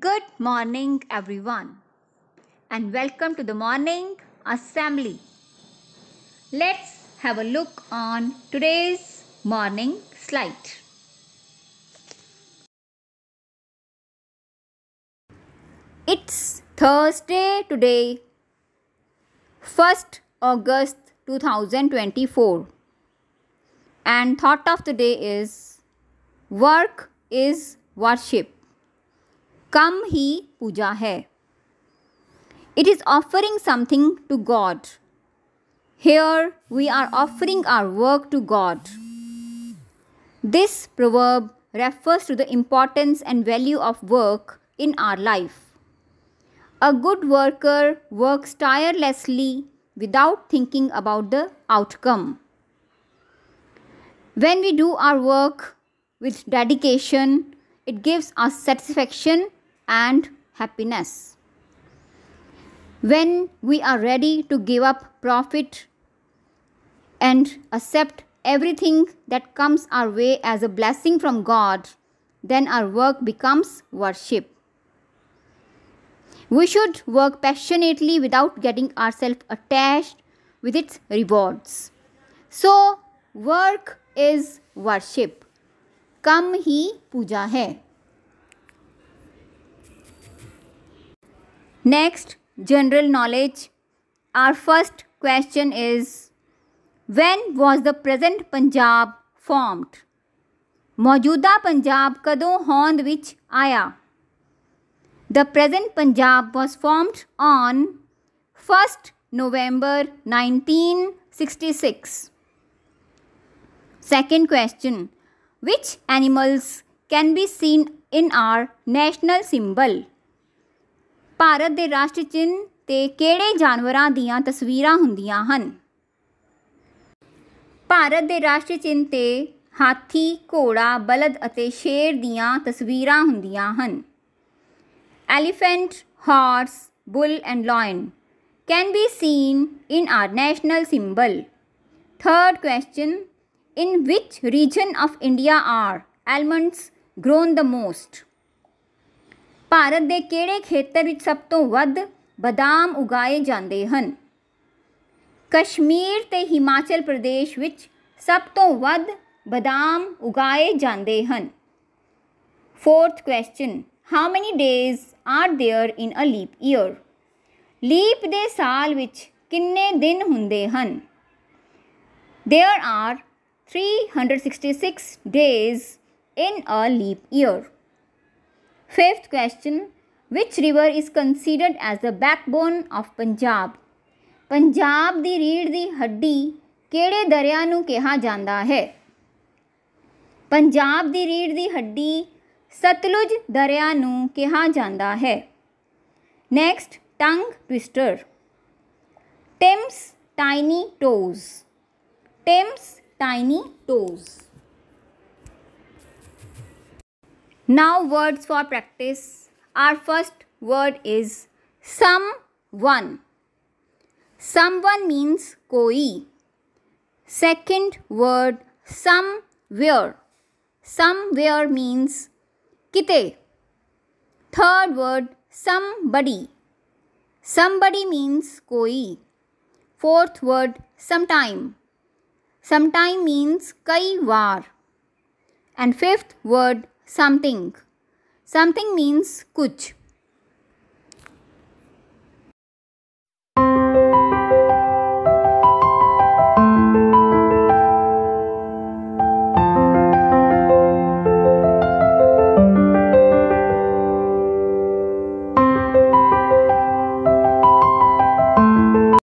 Good morning, everyone, and welcome to the morning assembly. Let's have a look on today's morning slide. It's Thursday today, 1st August 2024, and thought of the day is work is worship. Kam hi puja hai. It is offering something to God. Here we are offering our work to God. This proverb refers to the importance and value of work in our life. A good worker works tirelessly without thinking about the outcome. When we do our work with dedication, it gives us satisfaction and happiness. When we are ready to give up profit and accept everything that comes our way as a blessing from God, then our work becomes worship. We should work passionately without getting ourselves attached with its rewards. So, work is worship. Kam hi puja hai. Next, general knowledge. Our first question is When was the present Punjab formed? ਮੌਜੂਦਾ ਪੰਜਾਬ ਕਦੋਂ ਹੋਂਦ ਵਿੱਚ ਆਇਆ The present Punjab was formed on 1st November 1966. Second question Which animals can be seen in our national symbol? Bharat ਦੇ ਰਾਸ਼ਟਰ ਚਿੰਨ ਤੇ ਕਿਹੜੇ ਜਾਨਵਰਾਂ ਦੀਆਂ ਤਸਵੀਰਾਂ ਹੁੰਦੀਆਂ ਹਨ ਭਾਰਤ ਦੇ ਰਾਸ਼ਟਰ ਚਿੰਨ ਤੇ ਹਾਥੀ ਘੋੜਾ ਬਲਦ ਅਤੇ ਸ਼ੇਰ ਦੀਆਂ ਤਸਵੀਰਾਂ ਹੁੰਦੀਆਂ ਹਨ elephant horse bull and lion can be seen in our national symbol third question in which region of India are almonds grown the most Bharat ਦੇ ਕਿਹੜੇ ਖੇਤਰ ਵਿੱਚ ਸਭ ਤੋਂ ਵੱਧ ਬਦਾਮ ਉਗਾਏ ਜਾਂਦੇ ਹਨ ਕਸ਼ਮੀਰ ਤੇ ਹਿਮਾਚਲ ਪ੍ਰਦੇਸ਼ ਵਿੱਚ ਸਭ ਤੋਂ ਵੱਧ ਬਦਾਮ ਉਗਾਏ ਜਾਂਦੇ ਹਨ fourth question how many days are there in a leap year leap ਦੇ ਸਾਲ ਵਿੱਚ ਕਿੰਨੇ ਦਿਨ ਹੁੰਦੇ ਹਨ there are 366 days in a leap year Fifth question Which river is considered as the backbone of Punjab? Punjab the reed the haddi kere daryanu nu janda hai? Punjab the reed the haddi Satluj daryanu nu janda hai? Next, tongue twister. Tim's tiny toes. Tim's tiny toes. Now words for practice. Our first word is someone. Someone means koi. Second word somewhere. Somewhere means kite. Third word somebody. Somebody means koi. Fourth word sometime. Sometime means kai var. And fifth word something. Something means kuch.